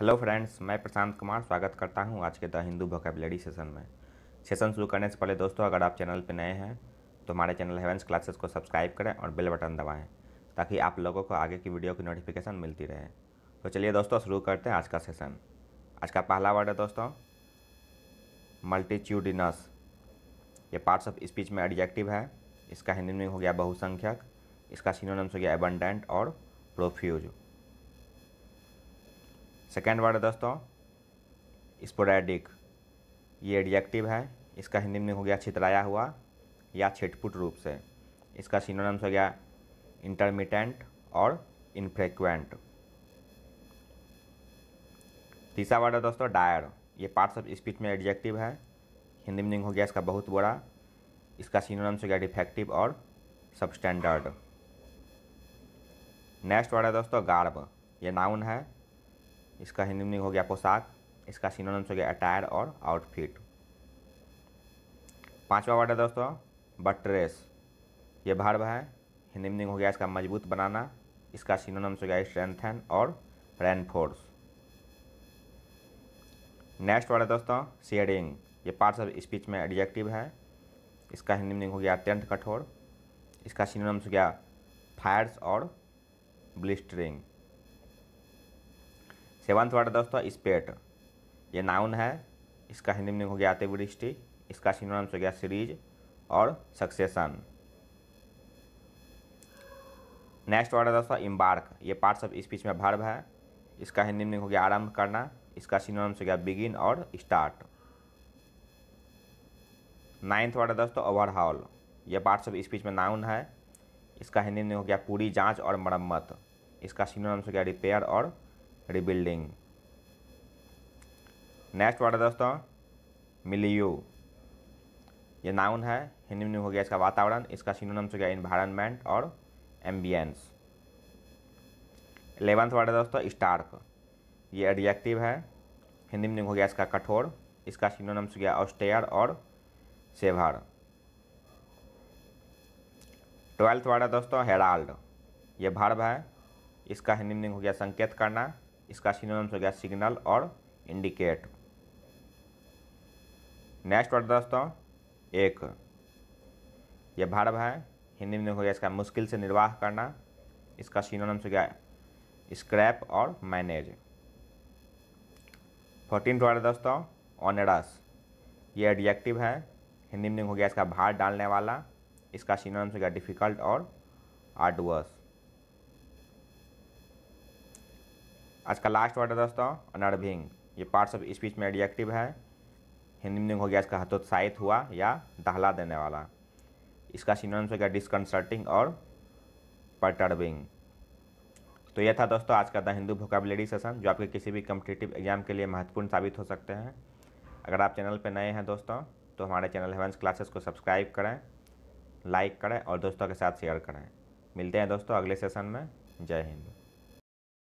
hello friends मैं प्रशांत कुमार स्वागत करता हूं आज के द हिंदू वोकेबलरी सेशन में सेशन शुरू करने से पहले दोस्तों अगर आप चैनल पर नए हैं तो हमारे चैनल हेवेंस क्लासेस को सब्सक्राइब करें और बेल बटन दबाएं ताकि आप लोगों को आगे की वीडियो की नोटिफिकेशन मिलती रहे तो चलिए दोस्तों शुरू करते हैं आज का सेशन आज का पहला वर्ड है दोस्तों मल्टीच्यूडिनस ये पार्ट्स ऑफ स्पीच में एडजेक्टिव है इसका हिंदी में हो गया बहुसंख्यक इसका सीनोनम्स हो गया एबंडेंट और प्रोफ्यूज सेकेंड वर्ड दोस्तों स्पोरेडिक ये एडजेक्टिव है इसका हिंदी में हो गया छितराया हुआ या छिटपुट रूप से इसका सिनोनम्स हो गया इंटरमिटेंट और इनफ्रेक्वेंट तीसरा वर्ड है दोस्तों डायर ये पार्ट्स ऑफ स्पीच में एडजेक्टिव है हिंदी मीनिंग हो गया इसका बहुत बड़ा इसका सिनोनम्स हो गया डिफेक्टिव और सबस्टैंडर्ड नेक्स्ट वर्ड है दोस्तों गार्ब ये नाउन है इसका हिंदी मीनिंग हो गया पोशाक इसका सिनोनम्स हो गया अटायर और आउटफिट पांचवा वर्ड है दोस्तों बट्रेस ये भार्व है हिंदी मीनिंग हो गया इसका मजबूत बनाना इसका सिनोनम्स हो गया स्ट्रेंथन और रैन फोर्स नेक्स्ट वर्ड है दोस्तों शेयरिंग ये पार्ट्स ऑफ स्पीच में एडजेक्टिव है इसका हिंदी मीनिंग हो गया अत्यंत कठोर इसका सिनोनम्स हो गया फायर्स और ब्लिस्टरिंग सेवंथ वर्ड दोस्तों स्पेट ये नाउन है इसका हिंदी मीनिंग हो गया अतिवृष्टि इसका सिनोनिम्स हो गया सीरीज और सक्सेशन नेक्स्ट वर्ड है दोस्तों इम्बार्क ये पार्ट्स ऑफ स्पीच में भर्व है इसका हिंदी मीनिंग हो गया आरंभ करना इसका सिनोनिम्स हो गया बिगिन और स्टार्ट नाइन्थ वर्ड है दोस्तों ओवरहॉल ये पार्ट्स ऑफ स्पीच में नाउन है इसका हिंदी में हो गया पूरी जांच और मरम्मत इसका सिनोनिम्स हो गया रिपेयर और रिबिल्डिंग नेक्स्ट वर्ड है दोस्तों मिलियो ये नाउन है हिंदी में हो गया इसका वातावरण इसका सिनोनम्स हो गया इन्वायरमेंट और एम्बियंस एलेवंथ वर्ड है दोस्तों स्टार्क ये एडजेक्टिव है हिंदी में हो गया इसका कठोर इसका सिनोनम्स हो गया ऑस्टेयर और सेवर ट्वेल्थ वर्ड है दोस्तों हेराल्ड ये भर्व है इसका हिंदी में हो गया संकेत करना इसका सिनोनिम्स हो गया सिग्नल और इंडिकेट नेक्स्ट वर्ड दोस्तों एक यह भार्व है हिंदी में हो गया इसका मुश्किल से निर्वाह करना इसका सिनोनिम्स हो गया स्क्रैप और मैनेज फोर्टीन वर्ड दोस्तों ऑनरस ये एडजेक्टिव है हिंदी में हो गया इसका भार डालने वाला इसका सिनोनिम्स हो गया डिफ़िकल्ट और आर्डवर्स आज का लास्ट वर्ड है दोस्तों अनर्भिंग ये पार्ट्स ऑफ स्पीच में एडिएक्टिव है हिंदी में हो गया इसका हतोत्साहित हुआ या दहला देने वाला इसका सिनोनिम्स हो गया डिसकंसर्टिंग और पर्टर्बिंग तो यह था दोस्तों आज का द हिंदू वोकेबुलरी सेशन जो आपके किसी भी कम्पिटेटिव एग्जाम के लिए महत्वपूर्ण साबित हो सकते हैं अगर आप चैनल पर नए हैं दोस्तों तो हमारे चैनल हेवंस क्लासेस को सब्सक्राइब करें लाइक करें और दोस्तों के साथ शेयर करें मिलते हैं दोस्तों अगले सेशन में जय हिंद